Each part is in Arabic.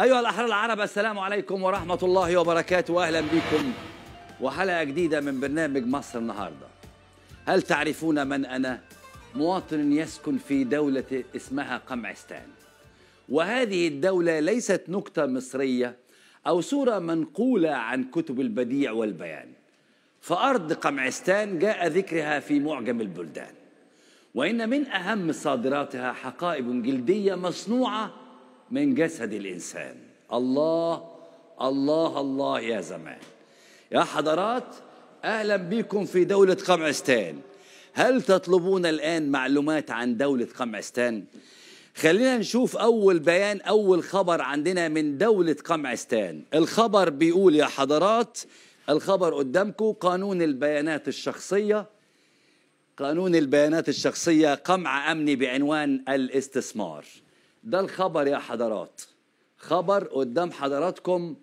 أيها الأحرار العرب السلام عليكم ورحمة الله وبركاته أهلا بكم وحلقة جديدة من برنامج مصر النهاردة هل تعرفون من أنا؟ مواطن يسكن في دولة اسمها قمعستان وهذه الدولة ليست نكتة مصرية أو صورة منقولة عن كتب البديع والبيان فأرض قمعستان جاء ذكرها في معجم البلدان وإن من أهم صادراتها حقائب جلدية مصنوعة من جسد الإنسان الله الله الله يا زمان يا حضرات أهلا بكم في دولة قمعستان هل تطلبون الآن معلومات عن دولة قمعستان؟ خلينا نشوف أول بيان أول خبر عندنا من دولة قمعستان الخبر بيقول يا حضرات الخبر قدامكم قانون البيانات الشخصية قانون البيانات الشخصية قمع أمني بعنوان الاستثمار ده الخبر يا حضرات خبر قدام حضراتكم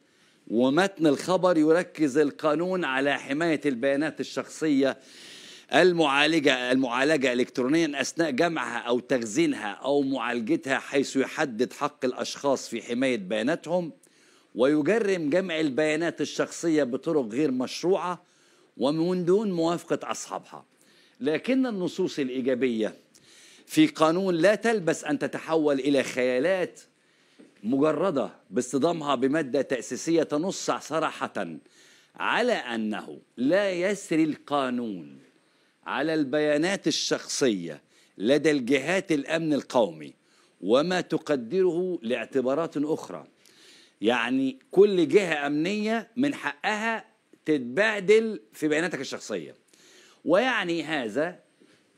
ومتن الخبر يركز القانون على حماية البيانات الشخصية المعالجة المعالجة إلكترونيا أثناء جمعها أو تخزينها أو معالجتها حيث يحدد حق الأشخاص في حماية بياناتهم ويجرم جمع البيانات الشخصية بطرق غير مشروعة ومن دون موافقة أصحابها لكن النصوص الإيجابية في قانون لا تلبس أن تتحول إلى خيالات مجردة باصطدامها بمادة تأسيسية تنص صراحة على أنه لا يسري القانون على البيانات الشخصية لدى الجهات الأمن القومي وما تقدره لاعتبارات أخرى يعني كل جهة أمنية من حقها تتبادل في بياناتك الشخصية ويعني هذا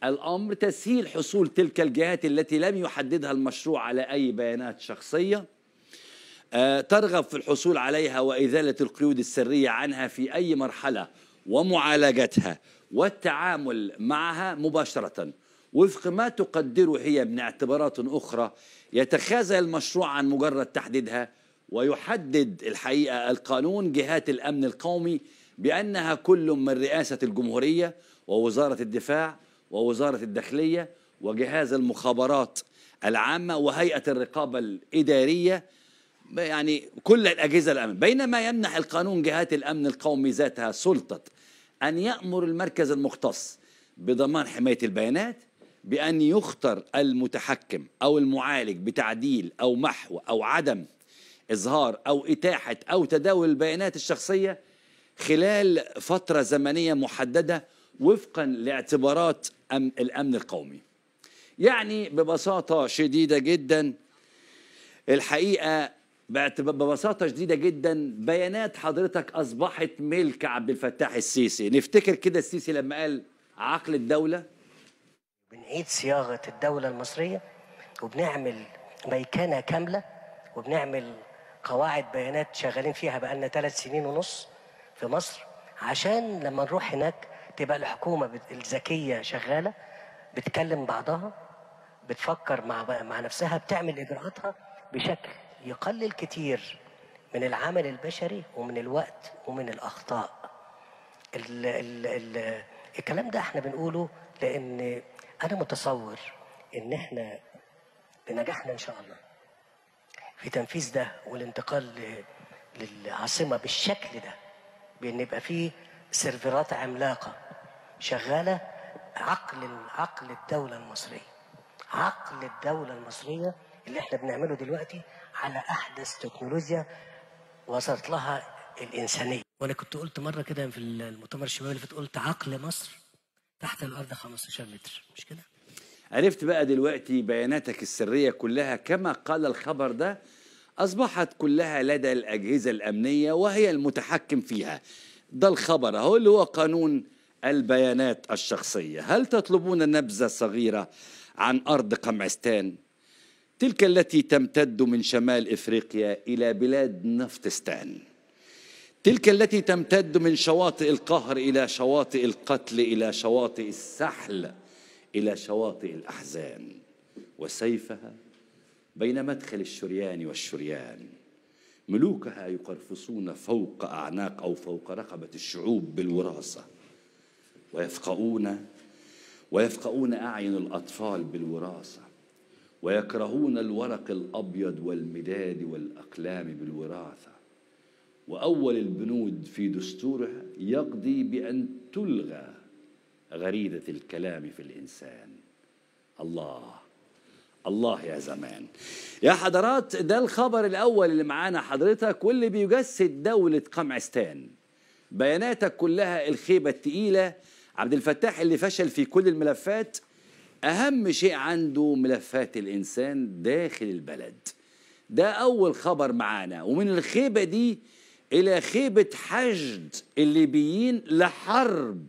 الأمر تسهيل حصول تلك الجهات التي لم يحددها المشروع على أي بيانات شخصية آه، ترغب في الحصول عليها وإزالة القيود السرية عنها في أي مرحلة ومعالجتها والتعامل معها مباشرة وفق ما تقدره هي من اعتبارات أخرى يتخاذل المشروع عن مجرد تحديدها ويحدد الحقيقة القانون جهات الأمن القومي بأنها كل من رئاسة الجمهورية ووزارة الدفاع ووزارة الداخلية وجهاز المخابرات العامة وهيئة الرقابة الإدارية يعني كل الأجهزة الأمن بينما يمنح القانون جهات الأمن القومي ذاتها سلطة أن يأمر المركز المختص بضمان حماية البيانات بأن يخطر المتحكم أو المعالج بتعديل أو محو أو عدم إظهار أو إتاحة أو تداول البيانات الشخصية خلال فترة زمنية محددة وفقا لاعتبارات الامن القومي يعني ببساطه شديده جدا الحقيقه ببساطه شديده جدا بيانات حضرتك اصبحت ملك عبد الفتاح السيسي نفتكر كده السيسي لما قال عقل الدوله بنعيد صياغه الدوله المصريه وبنعمل ميكنه كامله وبنعمل قواعد بيانات شغالين فيها بقالنا ثلاث سنين ونص في مصر عشان لما نروح هناك تبقى الحكومة الذكية شغالة بتكلم بعضها بتفكر مع مع نفسها بتعمل إجراءاتها بشكل يقلل كتير من العمل البشري ومن الوقت ومن الأخطاء ال ال ال الكلام ده احنا بنقوله لأن أنا متصور إن احنا بنجاحنا إن شاء الله في تنفيذ ده والانتقال للعاصمة بالشكل ده بأن يبقى فيه سيرفرات عملاقة شغالة عقل عقل الدولة المصرية عقل الدولة المصرية اللي احنا بنعمله دلوقتي على أحدث تكنولوجيا وصلت لها الإنسانية وأنا كنت قلت مرة كده في المؤتمر الشبابي اللي فات قلت عقل مصر تحت الأرض 15 متر مش كده؟ عرفت بقى دلوقتي بياناتك السرية كلها كما قال الخبر ده أصبحت كلها لدى الأجهزة الأمنية وهي المتحكم فيها ده الخبر أهو اللي هو قانون البيانات الشخصية هل تطلبون نبذة صغيرة عن أرض قمعستان؟ تلك التي تمتد من شمال إفريقيا إلى بلاد نفتستان تلك التي تمتد من شواطئ القهر إلى شواطئ القتل إلى شواطئ السحل إلى شواطئ الأحزان وسيفها بين مدخل الشريان والشريان ملوكها يقرفصون فوق أعناق أو فوق رقبة الشعوب بالوراثة ويفقؤون ويفقؤون أعين الأطفال بالوراثة ويكرهون الورق الأبيض والمداد والأقلام بالوراثة وأول البنود في دستورها يقضي بأن تلغى غريدة الكلام في الإنسان الله الله يا زمان يا حضرات ده الخبر الأول اللي معانا حضرتك واللي بيجسد دولة قمعستان بياناتك كلها الخيبة التقيلة عبد الفتاح اللي فشل في كل الملفات أهم شيء عنده ملفات الإنسان داخل البلد ده أول خبر معانا ومن الخيبة دي إلى خيبة حشد الليبيين لحرب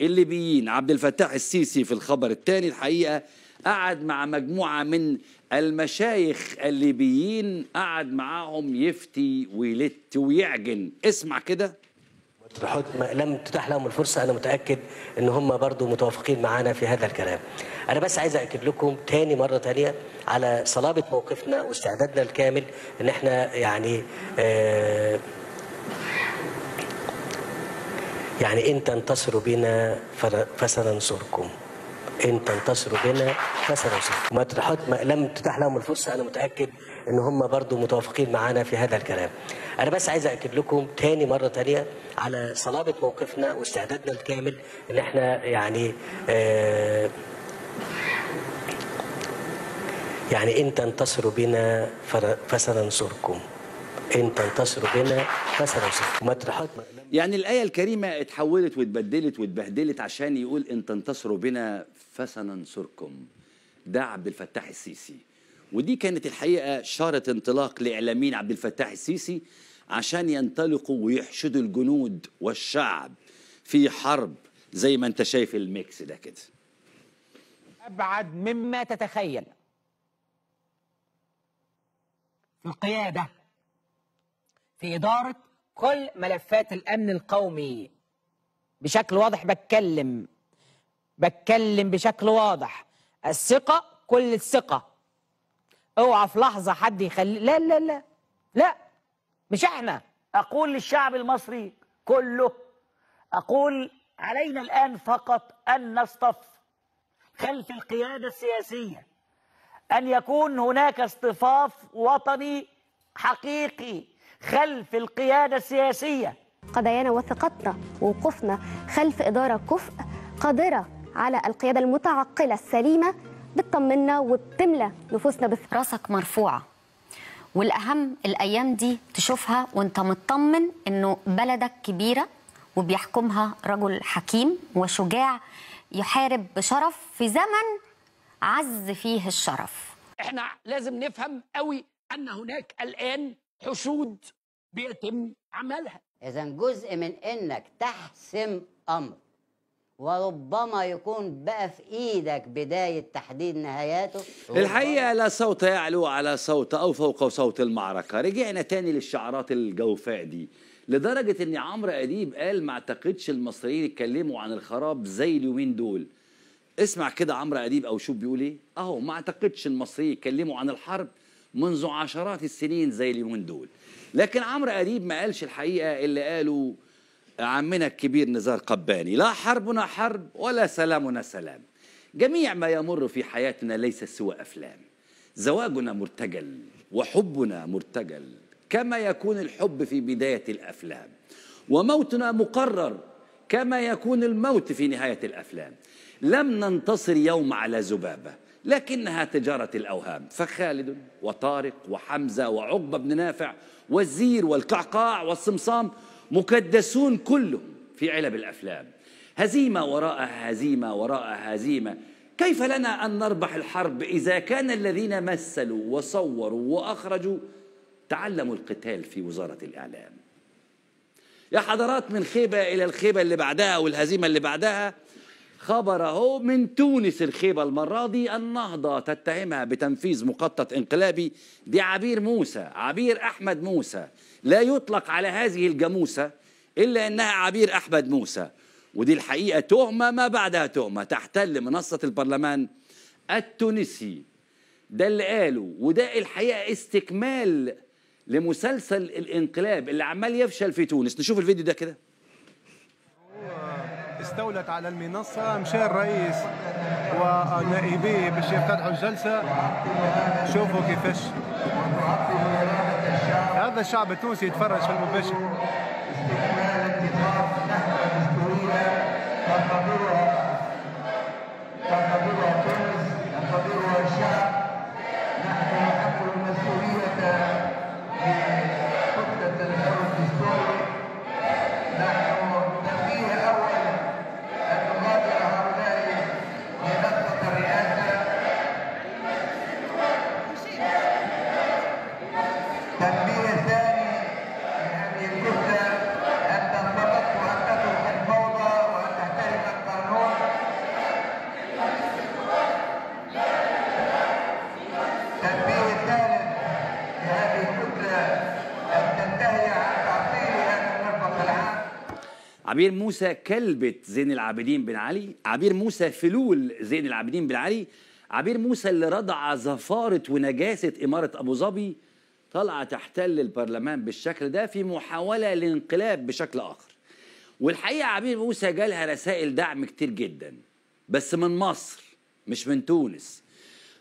الليبيين عبد الفتاح السيسي في الخبر الثاني الحقيقة قعد مع مجموعة من المشايخ الليبيين قعد معاهم يفتي ويلت ويعجن اسمع كده لم تتاح لهم الفرصة أنا متأكد إن هم برضو متوافقين معانا في هذا الكلام أنا بس عايز أأكد لكم تاني مرة تانية على صلابة موقفنا واستعدادنا الكامل إن إحنا يعني آه، يعني إن تنتصروا بنا فسننصركم إن تنتصروا بنا فسننصركم ما لم تتاح لهم الفرصة أنا متأكد ان هم برضو متوافقين معانا في هذا الكلام انا بس عايز اكد لكم تاني مره تانية على صلابه موقفنا واستعدادنا الكامل ان احنا يعني آه، يعني ان تنتصروا بنا فسننصركم ان تنتصروا بنا فسننصركم مطرحات يعني الآية الكريمة اتحولت واتبدلت واتبهدلت عشان يقول إن تنتصروا بنا فسننصركم ده عبد الفتاح السيسي ودي كانت الحقيقه شاره انطلاق لاعلاميين عبد الفتاح السيسي عشان ينطلقوا ويحشدوا الجنود والشعب في حرب زي ما انت شايف الميكس ده كده ابعد مما تتخيل في القياده في اداره كل ملفات الامن القومي بشكل واضح بتكلم بتكلم بشكل واضح الثقه كل الثقه اوعى في لحظه حد يخلي لا لا لا لا مش احنا اقول للشعب المصري كله اقول علينا الان فقط ان نصطف خلف القياده السياسيه ان يكون هناك اصطفاف وطني حقيقي خلف القياده السياسيه قضايانا وثقتنا ووقوفنا خلف اداره كفء قادره على القياده المتعقله السليمه بتطمنا وبتملى نفوسنا بس راسك مرفوعه والاهم الايام دي تشوفها وانت مطمن انه بلدك كبيره وبيحكمها رجل حكيم وشجاع يحارب بشرف في زمن عز فيه الشرف احنا لازم نفهم قوي ان هناك الان حشود بيتم عملها اذا جزء من انك تحسم امر وربما يكون بقى في ايدك بدايه تحديد نهاياته الحقيقه لا صوت يعلو على صوت او فوق صوت المعركه رجعنا تاني للشعارات الجوفاء دي لدرجه ان عمرو اديب قال ما اعتقدش المصريين يتكلموا عن الخراب زي اليومين دول اسمع كده عمرو اديب او شوف بيقول ايه اهو ما اعتقدش المصريين يتكلموا عن الحرب منذ عشرات السنين زي اليومين دول لكن عمرو اديب ما قالش الحقيقه اللي قاله عمنا الكبير نزار قباني لا حربنا حرب ولا سلامنا سلام جميع ما يمر في حياتنا ليس سوى أفلام زواجنا مرتجل وحبنا مرتجل كما يكون الحب في بداية الأفلام وموتنا مقرر كما يكون الموت في نهاية الأفلام لم ننتصر يوم على ذبابة لكنها تجارة الأوهام فخالد وطارق وحمزة وعقبة بن نافع والزير والقعقاع والصمصام مكدسون كلهم في علب الافلام هزيمه وراء هزيمه وراء هزيمه كيف لنا ان نربح الحرب اذا كان الذين مثلوا وصوروا واخرجوا تعلموا القتال في وزاره الاعلام يا حضرات من خيبه الى الخيبه اللي بعدها والهزيمه اللي بعدها خبره من تونس الخيبة المرة دي النهضة تتهمها بتنفيذ مخطط انقلابي دي عبير موسى عبير أحمد موسى لا يطلق على هذه الجاموسة إلا أنها عبير أحمد موسى ودي الحقيقة تهمة ما بعدها تهمة تحتل منصة البرلمان التونسي ده اللي قاله وده الحقيقة استكمال لمسلسل الانقلاب اللي عمال يفشل في تونس نشوف الفيديو ده كده استولت على المنصة مشى الرئيس ونائبي باش يفتتحوا الجلسة شوفوا كيفاش هذا الشعب التونسي يتفرج في المباشر عبير موسى كلبة زين العابدين بن علي عبير موسى فلول زين العابدين بن علي عبير موسى اللي رضع زفارة ونجاسة إمارة أبو ظبي طالعة تحتل البرلمان بالشكل ده في محاولة لانقلاب بشكل آخر والحقيقة عبير موسى جالها رسائل دعم كتير جدا بس من مصر مش من تونس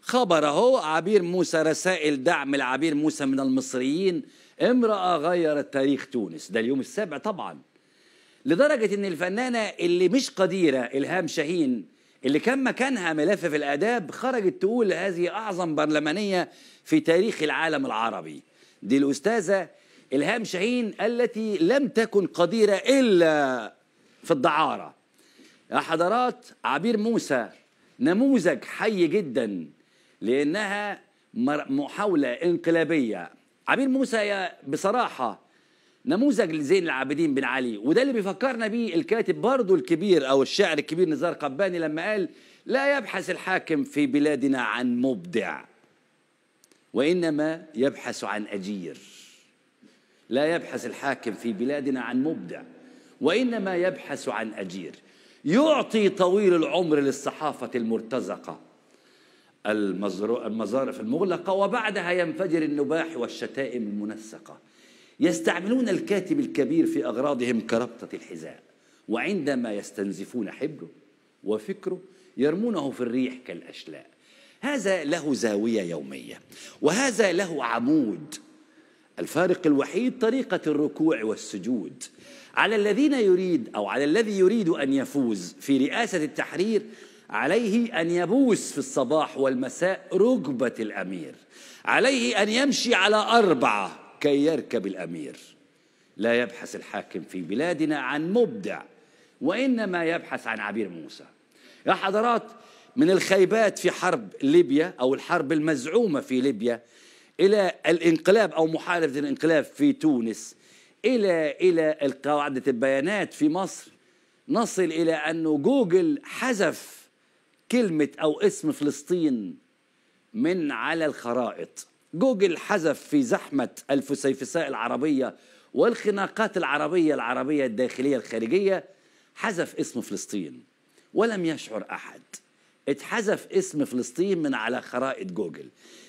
خبر اهو عبير موسى رسائل دعم لعبير موسى من المصريين امرأة غيرت تاريخ تونس ده اليوم السابع طبعاً لدرجة إن الفنانة اللي مش قديرة إلهام شاهين اللي كان مكانها ملف في الآداب خرجت تقول هذه أعظم برلمانية في تاريخ العالم العربي دي الأستاذة إلهام شاهين التي لم تكن قديرة إلا في الدعارة يا حضرات عبير موسى نموذج حي جدا لأنها محاولة انقلابية عبير موسى بصراحة نموذج لزين العابدين بن علي وده اللي بيفكرنا بيه الكاتب برضه الكبير او الشاعر الكبير نزار قباني لما قال لا يبحث الحاكم في بلادنا عن مبدع وانما يبحث عن اجير لا يبحث الحاكم في بلادنا عن مبدع وانما يبحث عن اجير يعطي طويل العمر للصحافه المرتزقه المزارف المغلقه وبعدها ينفجر النباح والشتائم المنسقه يستعملون الكاتب الكبير في أغراضهم كربطة الحذاء وعندما يستنزفون حبره وفكره يرمونه في الريح كالأشلاء هذا له زاوية يومية وهذا له عمود الفارق الوحيد طريقة الركوع والسجود على الذين يريد أو على الذي يريد أن يفوز في رئاسة التحرير عليه أن يبوس في الصباح والمساء ركبة الأمير عليه أن يمشي على أربعة كي يركب الأمير لا يبحث الحاكم في بلادنا عن مبدع وإنما يبحث عن عبير موسى يا حضرات من الخيبات في حرب ليبيا أو الحرب المزعومة في ليبيا إلى الانقلاب أو محاربه الانقلاب في تونس إلى إلى قاعدة البيانات في مصر نصل إلى أنه جوجل حذف كلمة أو اسم فلسطين من على الخرائط جوجل حذف في زحمة الفسيفساء العربية والخناقات العربية العربية الداخلية الخارجية حذف اسم فلسطين ولم يشعر أحد اتحذف اسم فلسطين من على خرائط جوجل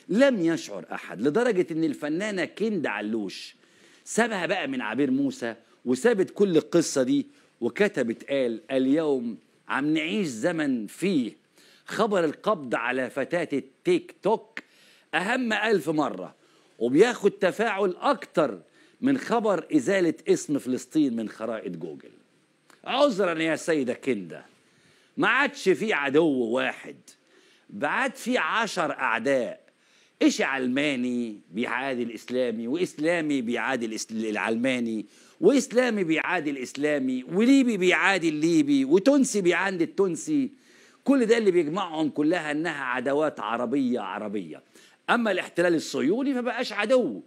لم يشعر أحد لدرجة أن الفنانة كيند علوش سابها بقى من عبير موسى وسابت كل القصة دي وكتبت قال اليوم عم نعيش زمن فيه خبر القبض على فتاة التيك توك أهم ألف مرة وبياخد تفاعل أكتر من خبر إزالة اسم فلسطين من خرائط جوجل عذرا يا سيدة كندا ما عادش في عدو واحد بعد في عشر أعداء إيش علماني بيعادل إسلامي وإسلامي بيعادل العلماني وإسلامي بيعادل إسلامي وليبي بيعادل ليبي وتونسي بيعادل التونسي كل ده اللي بيجمعهم كلها انها عداوات عربيه عربيه أما الاحتلال الصهيوني فبقاش عدو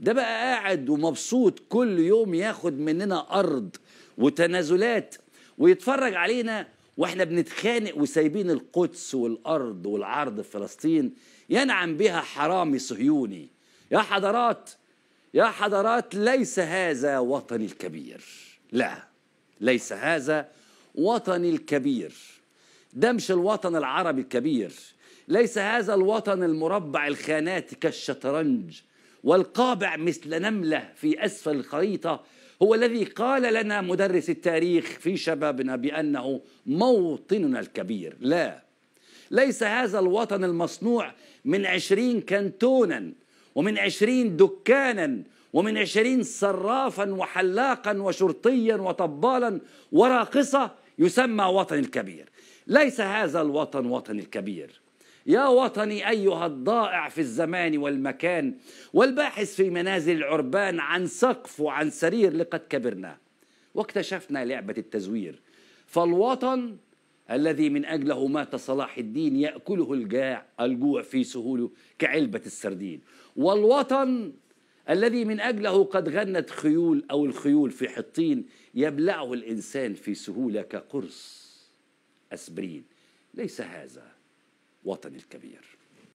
ده بقى قاعد ومبسوط كل يوم ياخد مننا أرض وتنازلات ويتفرج علينا واحنا بنتخانق وسايبين القدس والارض والعرض في فلسطين ينعم بها حرامي صهيوني يا حضرات يا حضرات ليس هذا وطني الكبير لا ليس هذا وطني الكبير ده مش الوطن العربي الكبير ليس هذا الوطن المربع الخانات كالشطرنج والقابع مثل نملة في أسفل الخريطة هو الذي قال لنا مدرس التاريخ في شبابنا بأنه موطننا الكبير لا ليس هذا الوطن المصنوع من عشرين كنتونا ومن عشرين دكانا ومن عشرين صرافا وحلاقا وشرطيا وطبالا وراقصة يسمى وطن الكبير ليس هذا الوطن وطن الكبير يا وطني أيها الضائع في الزمان والمكان والباحث في منازل العربان عن سقف وعن سرير لقد كبرنا واكتشفنا لعبة التزوير فالوطن الذي من أجله مات صلاح الدين يأكله الجاع الجوع في سهوله كعلبة السردين والوطن الذي من أجله قد غنت خيول أو الخيول في حطين يبلعه الإنسان في سهولة كقرص أسبرين ليس هذا وطني الكبير